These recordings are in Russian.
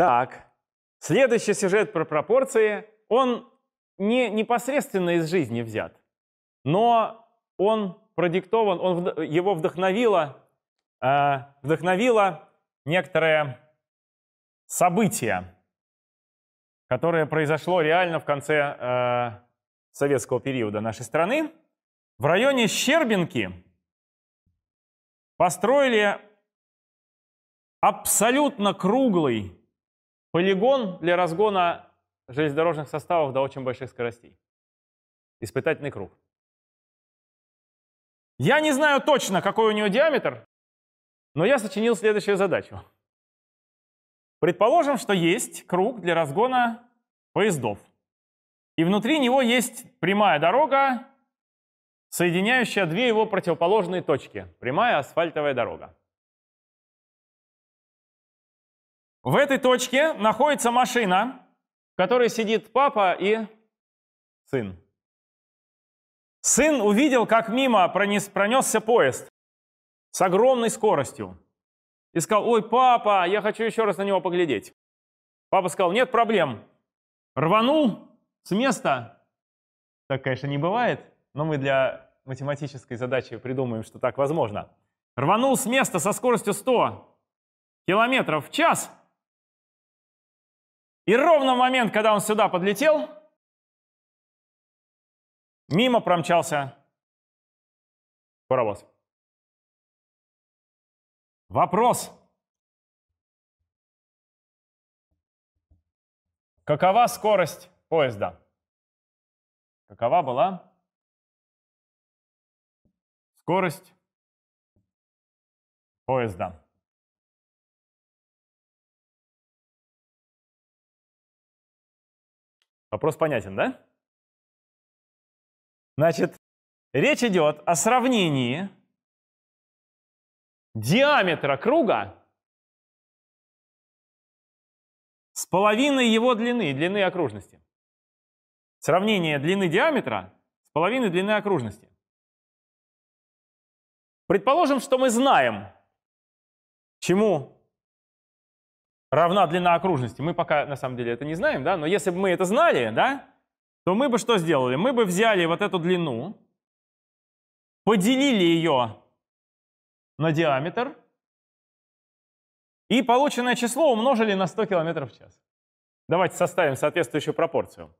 Так, следующий сюжет про пропорции, он не непосредственно из жизни взят, но он продиктован, он, его вдохновило, э, вдохновило некоторое событие, которое произошло реально в конце э, советского периода нашей страны. В районе Щербинки построили абсолютно круглый Полигон для разгона железнодорожных составов до очень больших скоростей. Испытательный круг. Я не знаю точно, какой у нее диаметр, но я сочинил следующую задачу. Предположим, что есть круг для разгона поездов. И внутри него есть прямая дорога, соединяющая две его противоположные точки. Прямая асфальтовая дорога. В этой точке находится машина, в которой сидит папа и сын. Сын увидел, как мимо пронес, пронесся поезд с огромной скоростью. И сказал, ой, папа, я хочу еще раз на него поглядеть. Папа сказал, нет проблем. Рванул с места. Так, конечно, не бывает, но мы для математической задачи придумаем, что так возможно. Рванул с места со скоростью 100 километров в час – и ровно в момент, когда он сюда подлетел, мимо промчался паровоз. Вопрос. Какова скорость поезда? Какова была скорость поезда? Вопрос понятен, да? Значит, речь идет о сравнении диаметра круга с половиной его длины, длины окружности. Сравнение длины диаметра с половиной длины окружности. Предположим, что мы знаем, чему равна длина окружности. Мы пока, на самом деле, это не знаем, да? но если бы мы это знали, да, то мы бы что сделали? Мы бы взяли вот эту длину, поделили ее на диаметр, и полученное число умножили на 100 км в час. Давайте составим соответствующую пропорцию.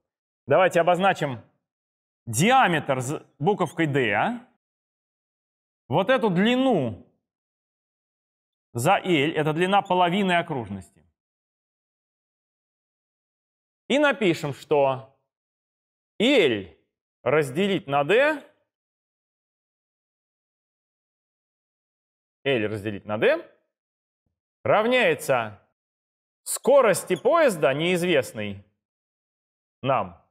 Давайте обозначим диаметр с буковкой D. Вот эту длину за L, это длина половины окружности. И напишем, что L разделить на D, L разделить на D равняется скорости поезда, неизвестной нам,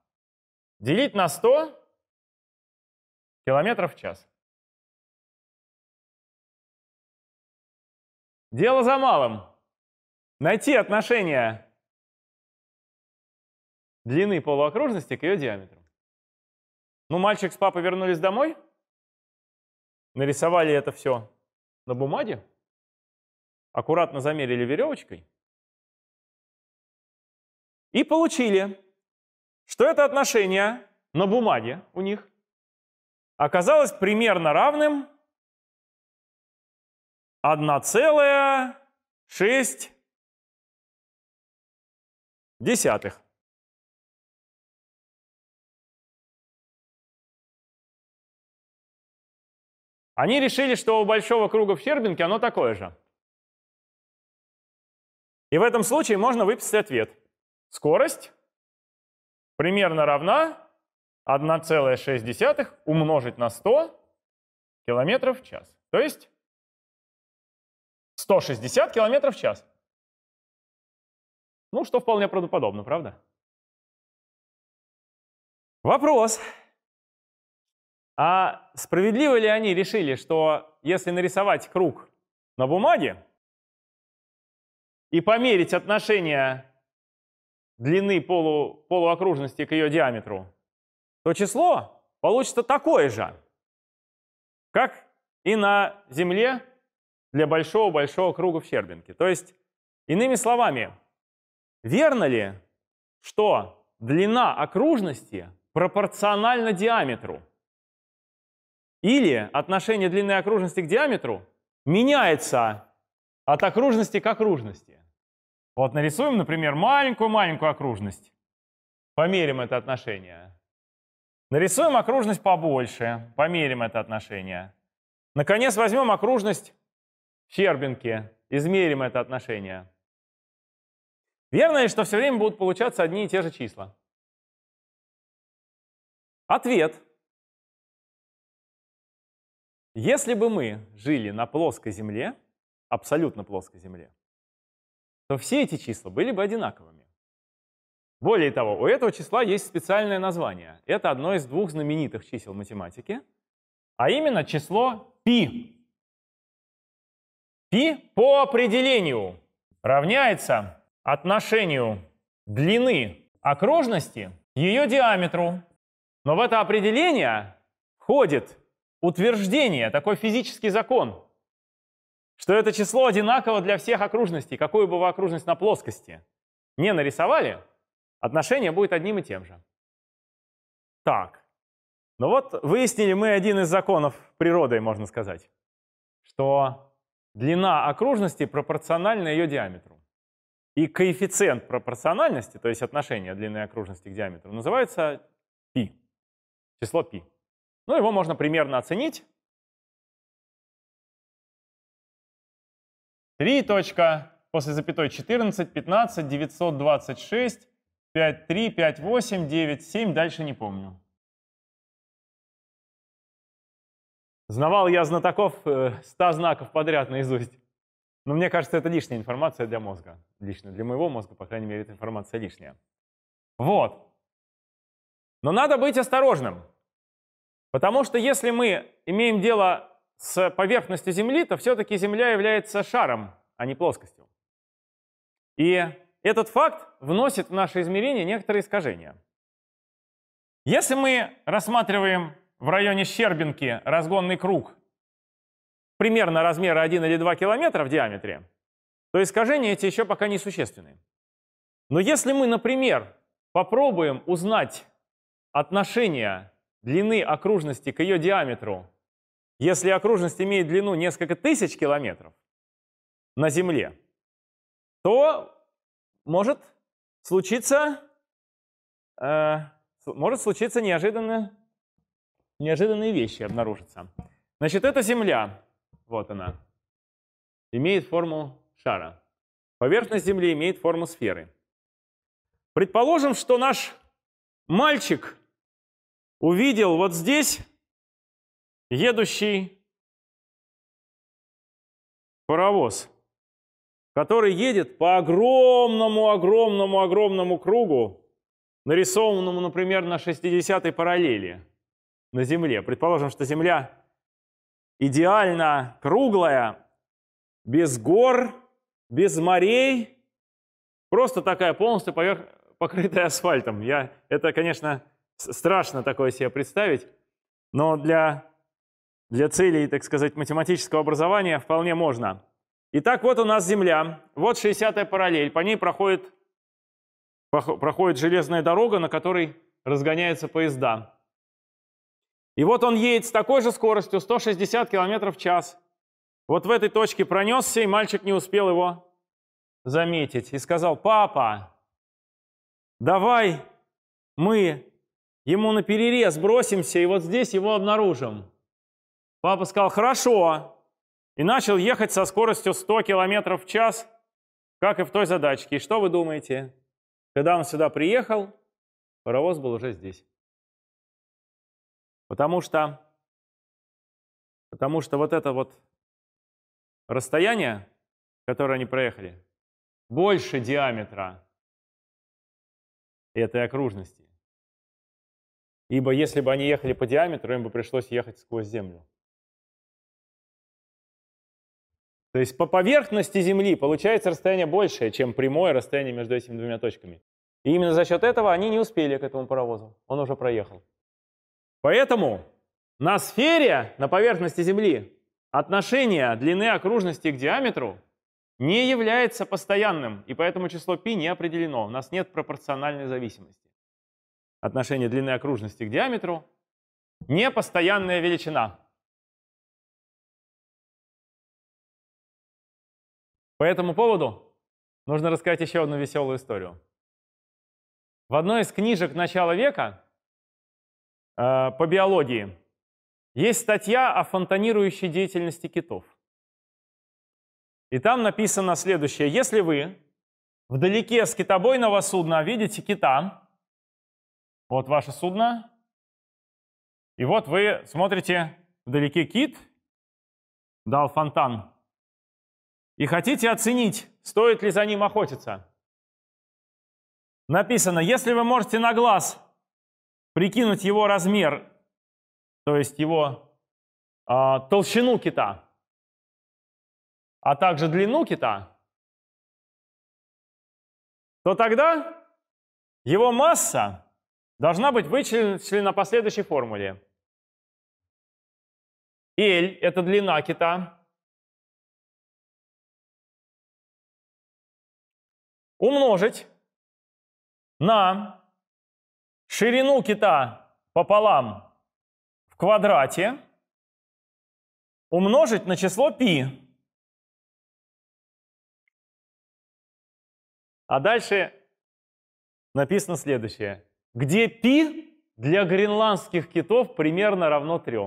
делить на 100 километров в час. Дело за малым. Найти отношения длины полуокружности к ее диаметру. Ну, мальчик с папой вернулись домой, нарисовали это все на бумаге, аккуратно замерили веревочкой и получили, что это отношение на бумаге у них оказалось примерно равным 1,6 десятых. Они решили, что у большого круга в Щербинке оно такое же. И в этом случае можно выписать ответ. Скорость примерно равна 1,6 умножить на 100 км в час. То есть 160 км в час. Ну, что вполне правдоподобно, правда? Вопрос. А справедливо ли они решили, что если нарисовать круг на бумаге и померить отношение длины полу, полуокружности к ее диаметру, то число получится такое же, как и на Земле для большого-большого круга в Щербинке. То есть, иными словами, верно ли, что длина окружности пропорциональна диаметру? Или отношение длины окружности к диаметру меняется от окружности к окружности. Вот нарисуем, например, маленькую-маленькую окружность. Померим это отношение. Нарисуем окружность побольше. Померим это отношение. Наконец возьмем окружность Щербинки. Измерим это отношение. Верно ли, что все время будут получаться одни и те же числа? Ответ – если бы мы жили на плоской Земле, абсолютно плоской Земле, то все эти числа были бы одинаковыми. Более того, у этого числа есть специальное название. Это одно из двух знаменитых чисел математики, а именно число π. π по определению равняется отношению длины окружности к ее диаметру. Но в это определение входит утверждение, такой физический закон, что это число одинаково для всех окружностей, какую бы вы окружность на плоскости не нарисовали, отношение будет одним и тем же. Так, ну вот выяснили мы один из законов природы, можно сказать, что длина окружности пропорциональна ее диаметру. И коэффициент пропорциональности, то есть отношение длины окружности к диаметру, называется π, число π. Ну, его можно примерно оценить. 3. Точка, после запятой 14, 15, 926, 5, 3, 5, 8, 9, 7, дальше не помню. Знавал я знатоков 100 э, знаков подряд наизусть. Но мне кажется, это лишняя информация для мозга. Лично для моего мозга, по крайней мере, эта информация лишняя. Вот. Но надо быть осторожным. Потому что если мы имеем дело с поверхностью Земли, то все-таки Земля является шаром, а не плоскостью. И этот факт вносит в наше измерение некоторые искажения. Если мы рассматриваем в районе Щербинки разгонный круг примерно размера 1 или 2 километра в диаметре, то искажения эти еще пока не существенны. Но если мы, например, попробуем узнать отношение длины окружности к ее диаметру, если окружность имеет длину несколько тысяч километров на Земле, то может случиться, э, может случиться неожиданно, неожиданные вещи обнаружатся. Значит, это Земля, вот она, имеет форму шара. Поверхность Земли имеет форму сферы. Предположим, что наш мальчик увидел вот здесь едущий паровоз, который едет по огромному, огромному, огромному кругу, нарисованному, например, на 60-й параллели на Земле. Предположим, что Земля идеально круглая, без гор, без морей, просто такая полностью поверх, покрытая асфальтом. Я, это, конечно, Страшно такое себе представить, но для, для целей, так сказать, математического образования вполне можно. Итак, вот у нас Земля, вот 60-я параллель, по ней проходит, проходит железная дорога, на которой разгоняются поезда. И вот он едет с такой же скоростью, 160 км в час. Вот в этой точке пронесся, и мальчик не успел его заметить. И сказал, папа, давай мы Ему на перерез бросимся, и вот здесь его обнаружим. Папа сказал, хорошо. И начал ехать со скоростью 100 км в час, как и в той задачке. И что вы думаете? Когда он сюда приехал, паровоз был уже здесь. Потому что, потому что вот это вот расстояние, которое они проехали, больше диаметра этой окружности. Ибо если бы они ехали по диаметру, им бы пришлось ехать сквозь Землю. То есть по поверхности Земли получается расстояние большее, чем прямое расстояние между этими двумя точками. И именно за счет этого они не успели к этому паровозу. Он уже проехал. Поэтому на сфере, на поверхности Земли, отношение длины окружности к диаметру не является постоянным, и поэтому число π не определено. У нас нет пропорциональной зависимости отношение длины окружности к диаметру, непостоянная величина. По этому поводу нужно рассказать еще одну веселую историю. В одной из книжек начала века э, по биологии есть статья о фонтанирующей деятельности китов. И там написано следующее. Если вы вдалеке с китобойного судна видите кита, вот ваше судно. И вот вы смотрите вдалеке кит, дал фонтан. И хотите оценить, стоит ли за ним охотиться. Написано, если вы можете на глаз прикинуть его размер, то есть его э, толщину кита, а также длину кита, то тогда его масса должна быть вычислена по следующей формуле. L – это длина кита. Умножить на ширину кита пополам в квадрате. Умножить на число π. А дальше написано следующее где пи для гренландских китов примерно равно 3.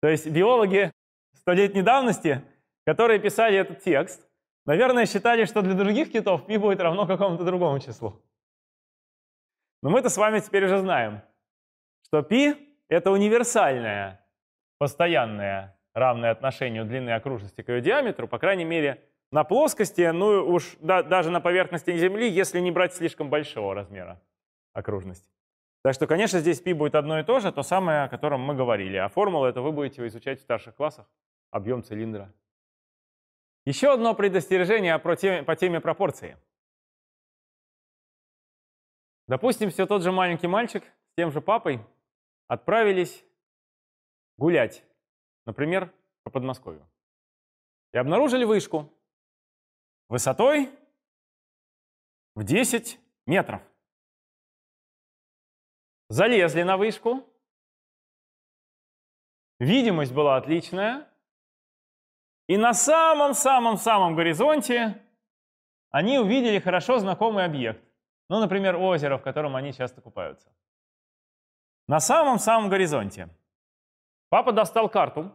То есть биологи столетней давности, которые писали этот текст, наверное, считали, что для других китов пи будет равно какому-то другому числу. Но мы это с вами теперь уже знаем, что пи это универсальное, постоянное, равное отношению длины окружности к ее диаметру, по крайней мере, на плоскости, ну уж да, даже на поверхности Земли, если не брать слишком большого размера окружности. Так что, конечно, здесь π будет одно и то же, то самое, о котором мы говорили. А формулу это вы будете изучать в старших классах, объем цилиндра. Еще одно предостережение по теме, по теме пропорции. Допустим, все тот же маленький мальчик с тем же папой отправились гулять, например, по Подмосковью. И обнаружили вышку, высотой в 10 метров. Залезли на вышку. Видимость была отличная. И на самом-самом-самом горизонте они увидели хорошо знакомый объект. Ну, например, озеро, в котором они часто купаются. На самом-самом горизонте. Папа достал карту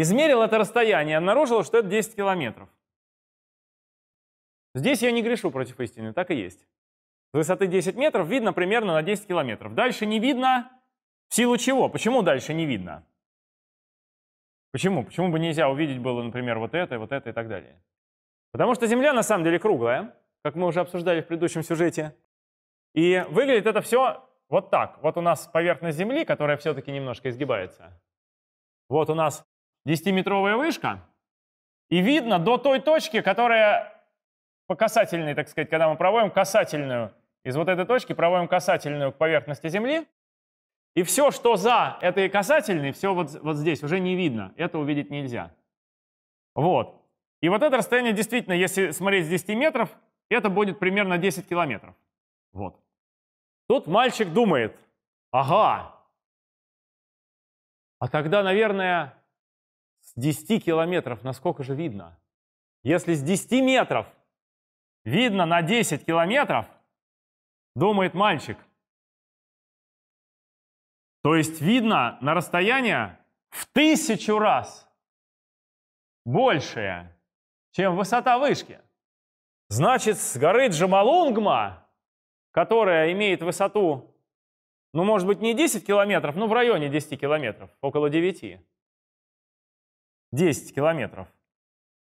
Измерил это расстояние, обнаружил, что это 10 километров. Здесь я не грешу против истины, так и есть. С высоты 10 метров видно примерно на 10 километров. Дальше не видно в силу чего? Почему дальше не видно? Почему? Почему бы нельзя увидеть было, например, вот это, вот это и так далее? Потому что Земля на самом деле круглая, как мы уже обсуждали в предыдущем сюжете. И выглядит это все вот так. Вот у нас поверхность Земли, которая все-таки немножко изгибается. Вот у нас 10-метровая вышка, и видно до той точки, которая по касательной, так сказать, когда мы проводим касательную, из вот этой точки проводим касательную к поверхности Земли, и все, что за этой касательной, все вот, вот здесь уже не видно, это увидеть нельзя. Вот. И вот это расстояние действительно, если смотреть с 10 метров, это будет примерно 10 километров. Вот. Тут мальчик думает, ага, а тогда, наверное, с 10 километров насколько же видно? Если с 10 метров видно на 10 километров, думает мальчик, то есть видно на расстояние в тысячу раз большее, чем высота вышки. Значит, с горы Джамалунгма, которая имеет высоту, ну, может быть, не 10 километров, но в районе 10 километров, около 9, 10 километров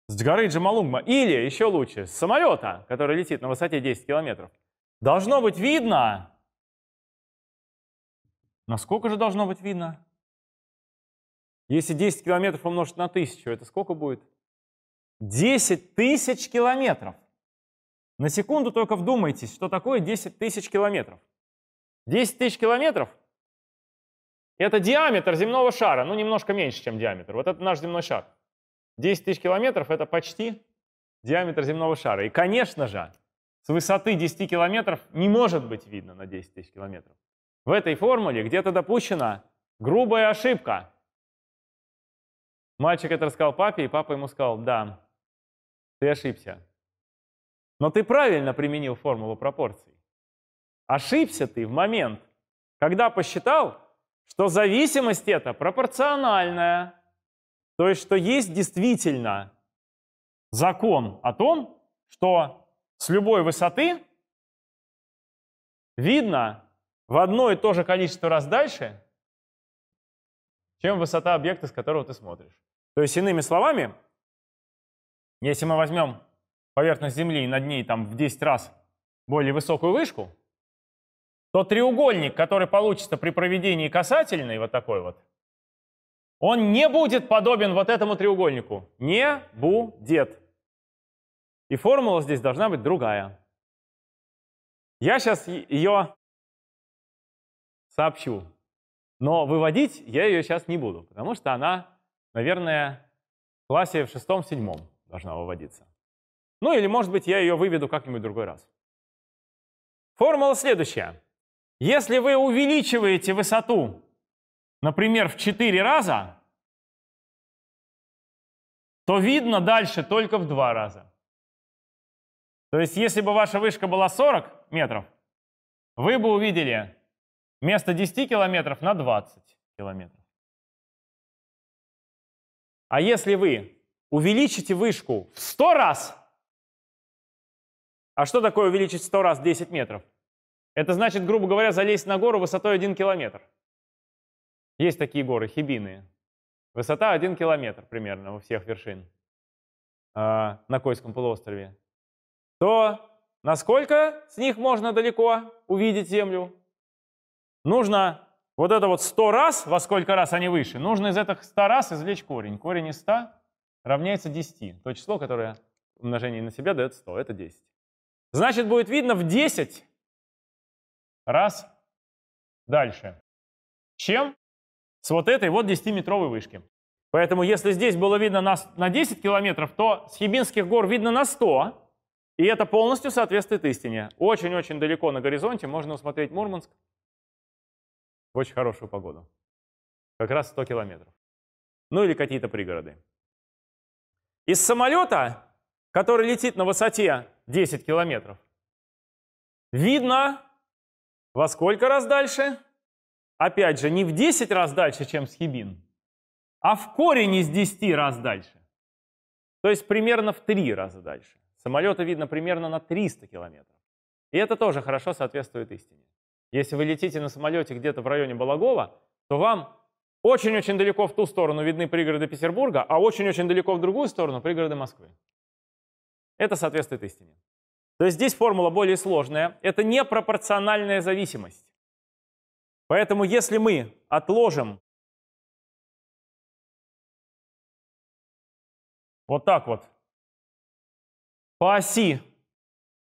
с горы Джамалунгма или, еще лучше, с самолета, который летит на высоте 10 километров, должно быть видно... Насколько же должно быть видно? Если 10 километров умножить на тысячу, это сколько будет? 10 тысяч километров. На секунду только вдумайтесь, что такое 10 тысяч километров. 10 тысяч километров – это диаметр земного шара, ну немножко меньше, чем диаметр. Вот это наш земной шар. 10 тысяч километров — это почти диаметр земного шара. И, конечно же, с высоты 10 километров не может быть видно на 10 тысяч километров. В этой формуле где-то допущена грубая ошибка. Мальчик это рассказал папе, и папа ему сказал, да, ты ошибся. Но ты правильно применил формулу пропорций. Ошибся ты в момент, когда посчитал что зависимость эта пропорциональная, то есть что есть действительно закон о том, что с любой высоты видно в одно и то же количество раз дальше, чем высота объекта, с которого ты смотришь. То есть, иными словами, если мы возьмем поверхность Земли и над ней там в 10 раз более высокую вышку, то треугольник, который получится при проведении касательной, вот такой вот, он не будет подобен вот этому треугольнику. Не будет. И формула здесь должна быть другая. Я сейчас ее сообщу. Но выводить я ее сейчас не буду, потому что она, наверное, в классе в шестом-седьмом должна выводиться. Ну или, может быть, я ее выведу как-нибудь другой раз. Формула следующая. Если вы увеличиваете высоту, например, в 4 раза, то видно дальше только в 2 раза. То есть, если бы ваша вышка была 40 метров, вы бы увидели вместо 10 километров на 20 километров. А если вы увеличите вышку в 100 раз, а что такое увеличить 100 раз 10 метров? Это значит, грубо говоря, залезть на гору высотой 1 километр. Есть такие горы, хибиные. Высота 1 километр примерно у всех вершин э, на Кольском полуострове. То насколько с них можно далеко увидеть Землю? Нужно вот это вот 100 раз, во сколько раз они выше, нужно из этих 100 раз извлечь корень. Корень из 100 равняется 10. То число, которое умножение на себя дает 100, это 10. Значит, будет видно в 10 Раз. Дальше. Чем? С вот этой вот 10-метровой вышки. Поэтому если здесь было видно нас на 10 километров, то с Хибинских гор видно на 100. И это полностью соответствует истине. Очень-очень далеко на горизонте можно усмотреть Мурманск в очень хорошую погоду. Как раз 100 километров. Ну или какие-то пригороды. Из самолета, который летит на высоте 10 километров, видно во сколько раз дальше? Опять же, не в 10 раз дальше, чем схибин, а в корень из 10 раз дальше. То есть примерно в 3 раза дальше. Самолета видно примерно на 300 километров. И это тоже хорошо соответствует истине. Если вы летите на самолете где-то в районе Балагова, то вам очень-очень далеко в ту сторону видны пригороды Петербурга, а очень-очень далеко в другую сторону пригороды Москвы. Это соответствует истине. То есть здесь формула более сложная. Это непропорциональная зависимость. Поэтому если мы отложим вот так вот по оси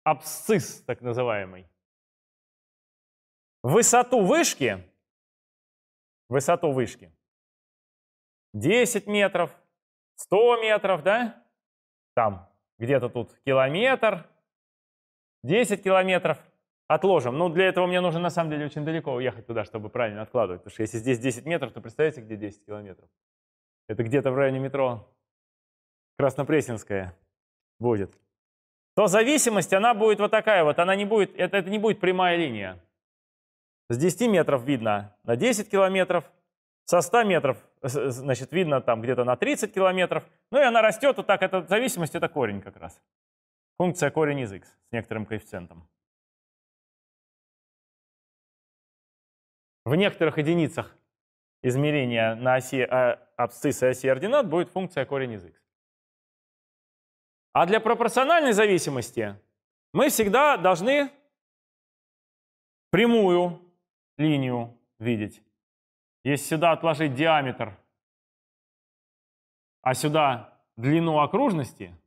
абсцисс, так называемый, высоту вышки, высоту вышки, 10 метров, 100 метров, да, там где-то тут километр, 10 километров отложим. Ну, для этого мне нужно, на самом деле, очень далеко уехать туда, чтобы правильно откладывать. Потому что если здесь 10 метров, то представьте, где 10 километров. Это где-то в районе метро Краснопресненская будет. То зависимость, она будет вот такая вот. Она не будет, это, это не будет прямая линия. С 10 метров видно на 10 километров, со 100 метров, значит, видно там где-то на 30 километров. Ну и она растет вот так. Эта зависимость, это корень как раз. Функция корень из x с некоторым коэффициентом. В некоторых единицах измерения на оси э, абсцисс и оси ординат будет функция корень из x. А для пропорциональной зависимости мы всегда должны прямую линию видеть. Если сюда отложить диаметр, а сюда длину окружности –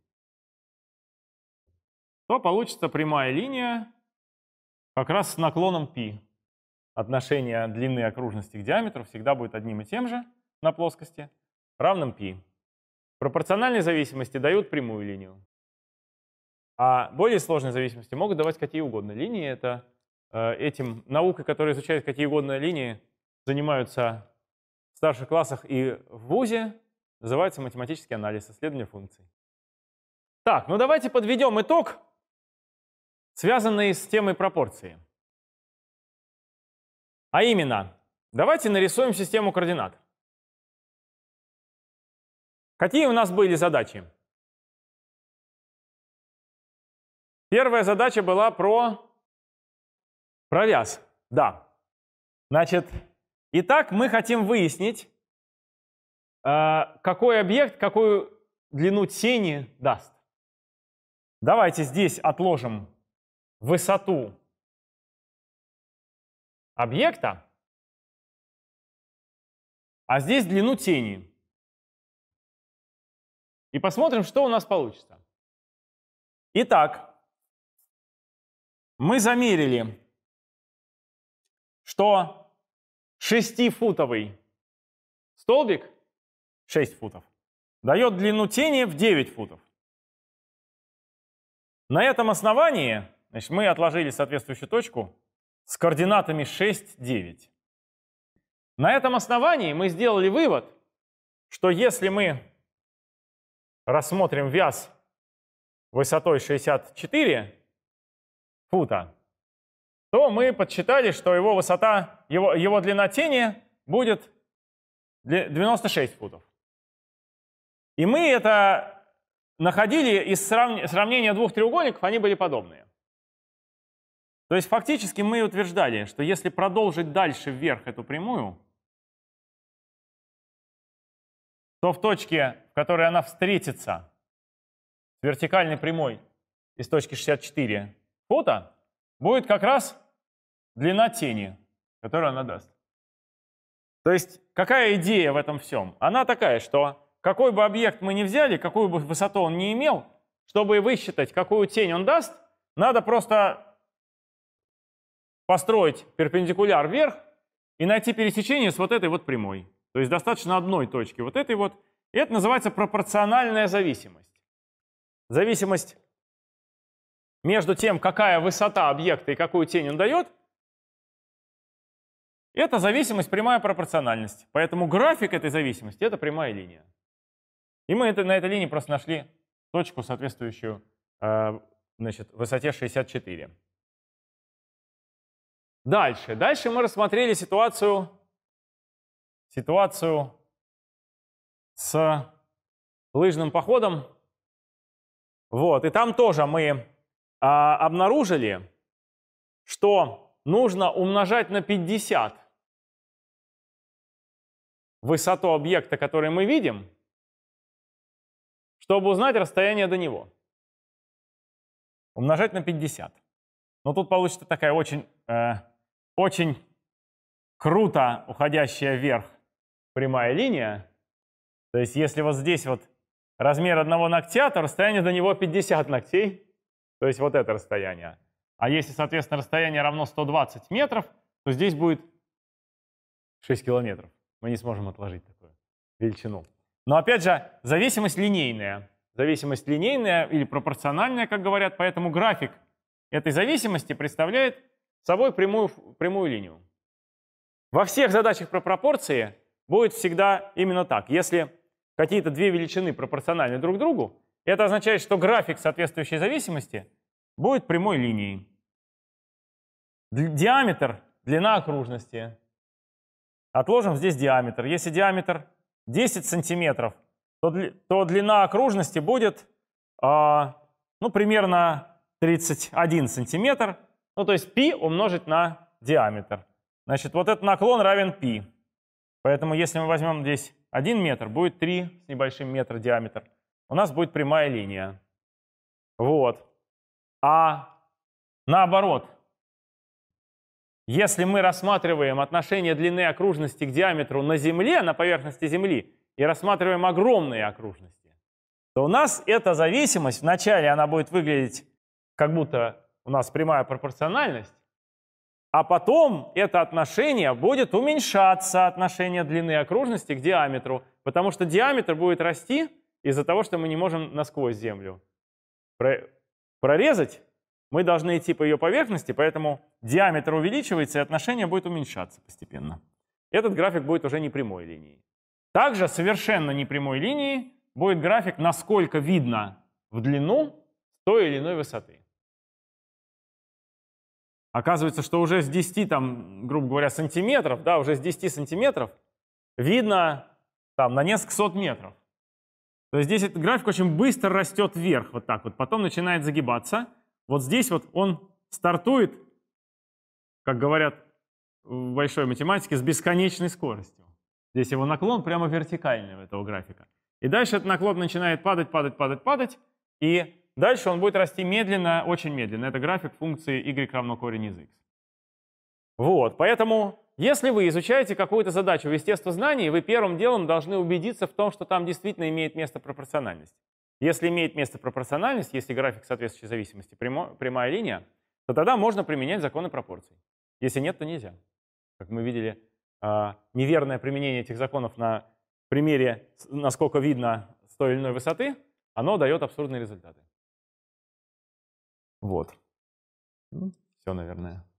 то получится прямая линия как раз с наклоном π. Отношение длины окружности к диаметру всегда будет одним и тем же на плоскости, равным π. Пропорциональные зависимости дают прямую линию. А более сложные зависимости могут давать какие угодно линии. Это э, этим наукой, которая изучает какие угодно линии, занимаются в старших классах и в ВУЗе. Называется математический анализ исследования функций. Так, ну давайте подведем итог Связанные с темой пропорции. А именно, давайте нарисуем систему координат. Какие у нас были задачи? Первая задача была про провяз. Да. Значит, итак, мы хотим выяснить, э, какой объект какую длину тени даст. Давайте здесь отложим высоту объекта, а здесь длину тени. И посмотрим, что у нас получится. Итак, мы замерили, что 6-футовый столбик, 6 футов, дает длину тени в 9 футов. На этом основании Значит, мы отложили соответствующую точку с координатами 6, 9. На этом основании мы сделали вывод, что если мы рассмотрим вяз высотой 64 фута, то мы подсчитали, что его высота, его, его длина тени будет 96 футов. И мы это находили из сравнения двух треугольников, они были подобные. То есть фактически мы утверждали, что если продолжить дальше вверх эту прямую, то в точке, в которой она встретится с вертикальной прямой из точки 64 фото, будет как раз длина тени, которую она даст. То есть какая идея в этом всем? Она такая, что какой бы объект мы ни взяли, какую бы высоту он ни имел, чтобы высчитать, какую тень он даст, надо просто построить перпендикуляр вверх и найти пересечение с вот этой вот прямой. То есть достаточно одной точки, вот этой вот. И это называется пропорциональная зависимость. Зависимость между тем, какая высота объекта и какую тень он дает, это зависимость прямая пропорциональность. Поэтому график этой зависимости — это прямая линия. И мы это, на этой линии просто нашли точку, соответствующую э, значит, высоте 64. Дальше. Дальше мы рассмотрели ситуацию, ситуацию с лыжным походом. Вот. И там тоже мы а, обнаружили, что нужно умножать на 50 высоту объекта, который мы видим, чтобы узнать расстояние до него. Умножать на 50. Но ну, тут получится такая очень... Э, очень круто уходящая вверх прямая линия. То есть если вот здесь вот размер одного ногтя, то расстояние до него 50 ногтей. То есть вот это расстояние. А если, соответственно, расстояние равно 120 метров, то здесь будет 6 километров. Мы не сможем отложить такую величину. Но опять же, зависимость линейная. Зависимость линейная или пропорциональная, как говорят, поэтому график этой зависимости представляет собой прямую, прямую линию. Во всех задачах про пропорции будет всегда именно так. Если какие-то две величины пропорциональны друг другу, это означает, что график соответствующей зависимости будет прямой линией. Диаметр, длина окружности. Отложим здесь диаметр. Если диаметр 10 сантиметров, то, длина окружности будет а, ну, примерно 31 сантиметр. Ну, то есть π умножить на диаметр. Значит, вот этот наклон равен π. Поэтому если мы возьмем здесь 1 метр, будет 3 с небольшим метра диаметр. У нас будет прямая линия. Вот. А наоборот, если мы рассматриваем отношение длины окружности к диаметру на Земле, на поверхности Земли, и рассматриваем огромные окружности, то у нас эта зависимость, вначале она будет выглядеть как будто у нас прямая пропорциональность, а потом это отношение будет уменьшаться, отношение длины окружности к диаметру, потому что диаметр будет расти из-за того, что мы не можем насквозь Землю прорезать. Мы должны идти по ее поверхности, поэтому диаметр увеличивается, и отношение будет уменьшаться постепенно. Этот график будет уже не прямой линией. Также совершенно не прямой линией будет график, насколько видно в длину той или иной высоты. Оказывается, что уже с 10, там, грубо говоря, сантиметров, да, уже с 10 сантиметров видно там на несколько сот метров. То есть здесь этот график очень быстро растет вверх, вот так вот, потом начинает загибаться. Вот здесь вот он стартует, как говорят в большой математике, с бесконечной скоростью. Здесь его наклон прямо вертикальный у этого графика. И дальше этот наклон начинает падать, падать, падать, падать, и Дальше он будет расти медленно, очень медленно. Это график функции y равно корень из x. Вот, поэтому если вы изучаете какую-то задачу в естествознании, вы первым делом должны убедиться в том, что там действительно имеет место пропорциональность. Если имеет место пропорциональность, если график соответствующей зависимости прямо, прямая линия, то тогда можно применять законы пропорций. Если нет, то нельзя. Как мы видели, а, неверное применение этих законов на примере, насколько видно с той или иной высоты, оно дает абсурдные результаты. Вот. Ну, все, наверное.